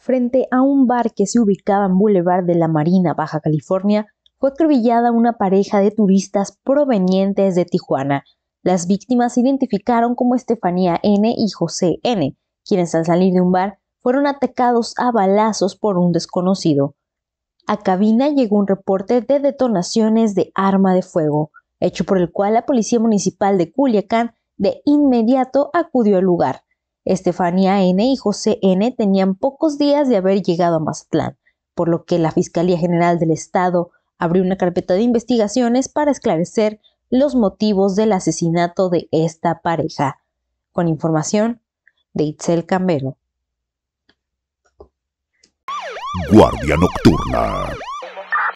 frente a un bar que se ubicaba en Boulevard de la Marina, Baja California, fue acribillada una pareja de turistas provenientes de Tijuana. Las víctimas se identificaron como Estefanía N y José N, quienes al salir de un bar fueron atacados a balazos por un desconocido. A cabina llegó un reporte de detonaciones de arma de fuego, hecho por el cual la Policía Municipal de Culiacán de inmediato acudió al lugar. Estefanía N. y José N. tenían pocos días de haber llegado a Mazatlán, por lo que la Fiscalía General del Estado abrió una carpeta de investigaciones para esclarecer los motivos del asesinato de esta pareja. Con información de Itzel Cambero. Guardia Nocturna.